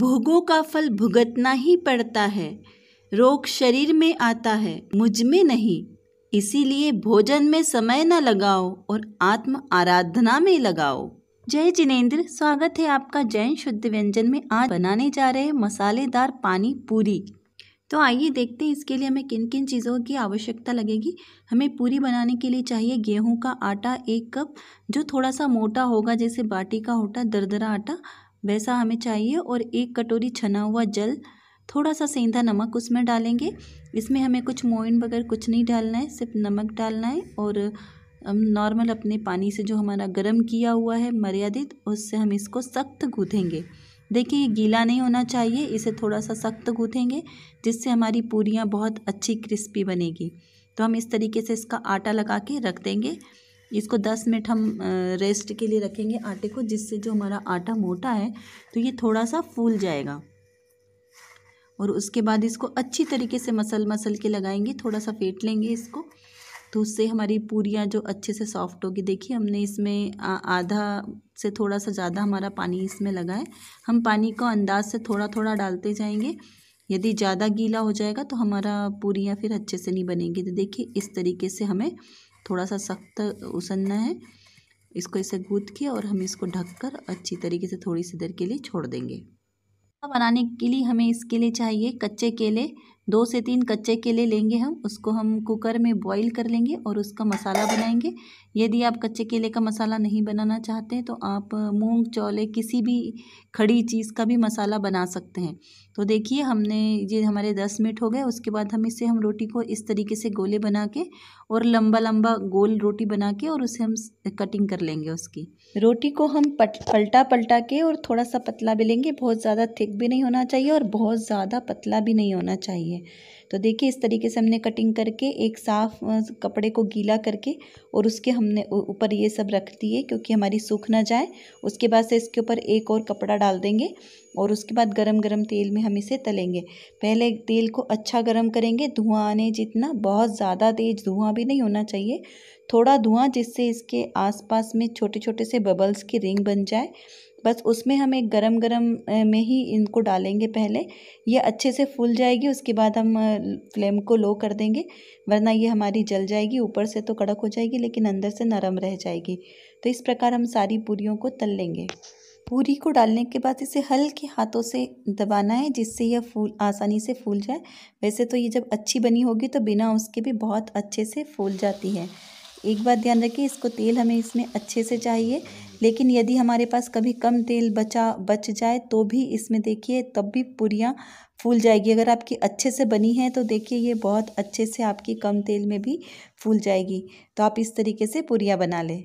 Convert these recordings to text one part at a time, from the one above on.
भोगों का फल भुगतना ही पड़ता है रोग शरीर में आता है मुझ में नहीं इसीलिए भोजन में समय न लगाओ और आत्म आराधना में लगाओ जय जिनेन्द्र स्वागत है आपका जैन शुद्ध व्यंजन में आज बनाने जा रहे हैं मसालेदार पानी पूरी तो आइए देखते हैं इसके लिए हमें किन किन चीज़ों की आवश्यकता लगेगी हमें पूरी बनाने के लिए चाहिए गेहूं का आटा एक कप जो थोड़ा सा मोटा होगा जैसे बाटी का होटा दरदरा आटा वैसा हमें चाहिए और एक कटोरी छना हुआ जल थोड़ा सा सेंधा नमक उसमें डालेंगे इसमें हमें कुछ मोइन वगैरह कुछ नहीं डालना है सिर्फ नमक डालना है और नॉर्मल अपने पानी से जो हमारा गर्म किया हुआ है मर्यादित उससे हम इसको सख्त गूँथेंगे देखिए ये गीला नहीं होना चाहिए इसे थोड़ा सा सख्त गूँथेंगे जिससे हमारी पूरियाँ बहुत अच्छी क्रिस्पी बनेगी तो हम इस तरीके से इसका आटा लगा के रख देंगे इसको 10 मिनट हम रेस्ट के लिए रखेंगे आटे को जिससे जो हमारा आटा मोटा है तो ये थोड़ा सा फूल जाएगा और उसके बाद इसको अच्छी तरीके से मसल मसल के लगाएंगे थोड़ा सा फेंट लेंगे इसको तो उससे हमारी पूरियाँ जो अच्छे से सॉफ्ट होगी देखिए हमने इसमें आधा से थोड़ा सा ज़्यादा हमारा पानी इसमें लगा है हम पानी को अंदाज से थोड़ा थोड़ा डालते जाएंगे यदि ज़्यादा गीला हो जाएगा तो हमारा पूरियाँ फिर अच्छे से नहीं बनेंगी तो देखिए इस तरीके से हमें थोड़ा सा सख्त उसलना है इसको ऐसे गूद के और हम इसको ढककर अच्छी तरीके से थोड़ी सी देर के लिए छोड़ देंगे बनाने के लिए हमें इसके लिए चाहिए कच्चे केले दो से तीन कच्चे केले लेंगे हम उसको हम कुकर में बॉईल कर लेंगे और उसका मसाला बनाएंगे यदि आप कच्चे केले का मसाला नहीं बनाना चाहते हैं तो आप मूंग चौले किसी भी खड़ी चीज़ का भी मसाला बना सकते हैं तो देखिए हमने ये हमारे दस मिनट हो गए उसके बाद हम इसे हम रोटी को इस तरीके से गोले बना के और लंबा लंबा गोल रोटी बना के और उसे हम कटिंग कर लेंगे उसकी रोटी को हम पट पलटा पलटा के और थोड़ा सा पतला भी लेंगे बहुत ज़्यादा थिक भी नहीं होना चाहिए और बहुत ज़्यादा पतला भी नहीं होना चाहिए है तो देखिए इस तरीके से हमने कटिंग करके एक साफ कपड़े को गीला करके और उसके हमने ऊपर ये सब रख दिए क्योंकि हमारी सूख ना जाए उसके बाद से इसके ऊपर एक और कपड़ा डाल देंगे और उसके बाद गरम गरम तेल में हम इसे तलेंगे पहले तेल को अच्छा गरम करेंगे धुआं आने जितना बहुत ज़्यादा तेज धुआं भी नहीं होना चाहिए थोड़ा धुआं जिससे इसके आसपास में छोटे छोटे से बबल्स की रिंग बन जाए बस उसमें हम एक गरम गरम में ही इनको डालेंगे पहले ये अच्छे से फूल जाएगी उसके बाद हम फ्लेम को लो कर देंगे वरना ये हमारी जल जाएगी ऊपर से तो कड़क हो जाएगी लेकिन अंदर से नरम रह जाएगी तो इस प्रकार हम सारी पूरीों को तल लेंगे पूरी को डालने के बाद इसे हल्के हाथों से दबाना है जिससे यह फूल आसानी से फूल जाए वैसे तो ये जब अच्छी बनी होगी तो बिना उसके भी बहुत अच्छे से फूल जाती है एक बात ध्यान रखिए इसको तेल हमें इसमें अच्छे से चाहिए लेकिन यदि हमारे पास कभी कम तेल बचा बच जाए तो भी इसमें देखिए तब भी पूरियाँ फूल जाएगी अगर आपकी अच्छे से बनी है तो देखिए ये बहुत अच्छे से आपकी कम तेल में भी फूल जाएगी तो आप इस तरीके से पूरियाँ बना लें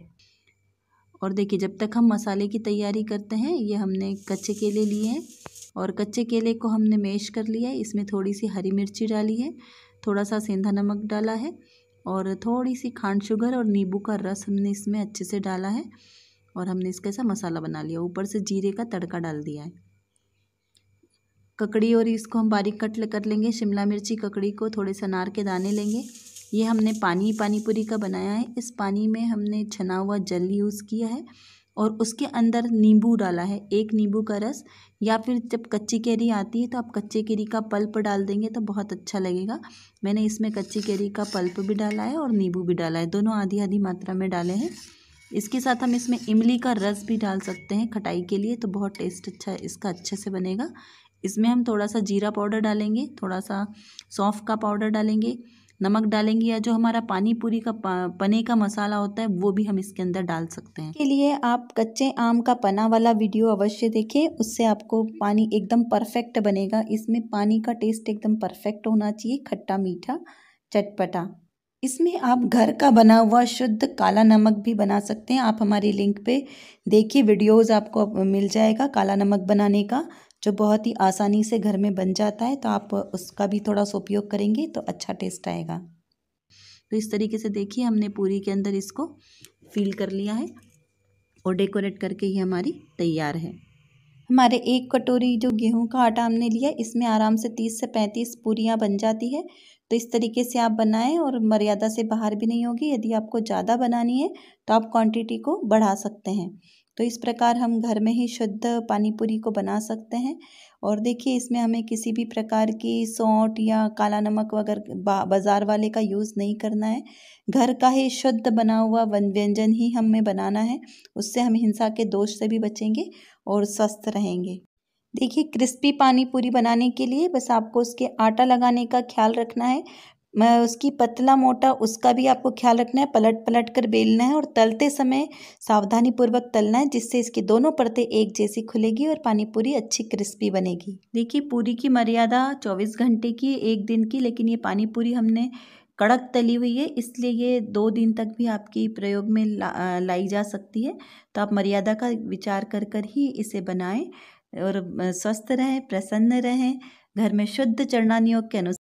और देखिए जब तक हम मसाले की तैयारी करते हैं ये हमने कच्चे केले लिए हैं और कच्चे केले को हमने मैश कर लिया है इसमें थोड़ी सी हरी मिर्ची डाली है थोड़ा सा सेंधा नमक डाला है और थोड़ी सी खांड शुगर और नींबू का रस हमने इसमें अच्छे से डाला है और हमने इसका ऐसा मसाला बना लिया ऊपर से जीरे का तड़का डाल दिया है ककड़ी और इसको हम बारीक कट कर लेंगे शिमला मिर्ची ककड़ी को थोड़े से अनार के दाने लेंगे ये हमने पानी पानीपुरी का बनाया है इस पानी में हमने छना हुआ जल यूज़ किया है और उसके अंदर नींबू डाला है एक नींबू का रस या फिर जब कच्ची कैरी आती है तो आप कच्चे कैरी का पल्प डाल देंगे तो बहुत अच्छा लगेगा मैंने इसमें कच्ची कैरी का पल्प भी डाला है और नींबू भी डाला है दोनों आधी आधी मात्रा में डाले हैं इसके साथ हम इसमें इमली का रस भी डाल सकते हैं खटाई के लिए तो बहुत टेस्ट अच्छा इसका अच्छे से बनेगा इसमें हम थोड़ा सा जीरा पाउडर डालेंगे थोड़ा सा सौंफ का पाउडर डालेंगे नमक डालेंगे या जो हमारा पानी पूरी का पने का मसाला होता है वो भी हम इसके अंदर डाल सकते हैं इसके लिए आप कच्चे आम का पना वाला वीडियो अवश्य देखें उससे आपको पानी एकदम परफेक्ट बनेगा इसमें पानी का टेस्ट एकदम परफेक्ट होना चाहिए खट्टा मीठा चटपटा इसमें आप घर का बना हुआ शुद्ध काला नमक भी बना सकते हैं आप हमारी लिंक पे देखिए वीडियोस आपको मिल जाएगा काला नमक बनाने का जो बहुत ही आसानी से घर में बन जाता है तो आप उसका भी थोड़ा सा उपयोग करेंगे तो अच्छा टेस्ट आएगा तो इस तरीके से देखिए हमने पूरी के अंदर इसको फील कर लिया है और डेकोरेट करके ही हमारी तैयार है हमारे एक कटोरी जो गेहूं का आटा हमने लिया इसमें आराम से तीस से पैंतीस पूरियाँ बन जाती है तो इस तरीके से आप बनाएं और मर्यादा से बाहर भी नहीं होगी यदि आपको ज़्यादा बनानी है तो आप क्वांटिटी को बढ़ा सकते हैं तो इस प्रकार हम घर में ही शुद्ध पानी पूरी को बना सकते हैं और देखिए इसमें हमें किसी भी प्रकार की सौंट या काला नमक वगैरह बाज़ार वाले का यूज़ नहीं करना है घर का ही शुद्ध बना हुआ वन व्यंजन ही हमें बनाना है उससे हम हिंसा के दोष से भी बचेंगे और स्वस्थ रहेंगे देखिए क्रिस्पी पानी पूरी बनाने के लिए बस आपको उसके आटा लगाने का ख्याल रखना है मैं उसकी पतला मोटा उसका भी आपको ख्याल रखना है पलट पलट कर बेलना है और तलते समय सावधानी पूर्वक तलना है जिससे इसकी दोनों परतें एक जैसी खुलेगी और पानी पूरी अच्छी क्रिस्पी बनेगी देखिए पूरी की मर्यादा चौबीस घंटे की एक दिन की लेकिन ये पानी पूरी हमने कड़क तली हुई है इसलिए ये दो दिन तक भी आपकी प्रयोग में ला, लाई जा सकती है तो आप मर्यादा का विचार कर कर ही इसे बनाएं और स्वस्थ रहें प्रसन्न रहें घर में शुद्ध चरणानियोग के अनुसार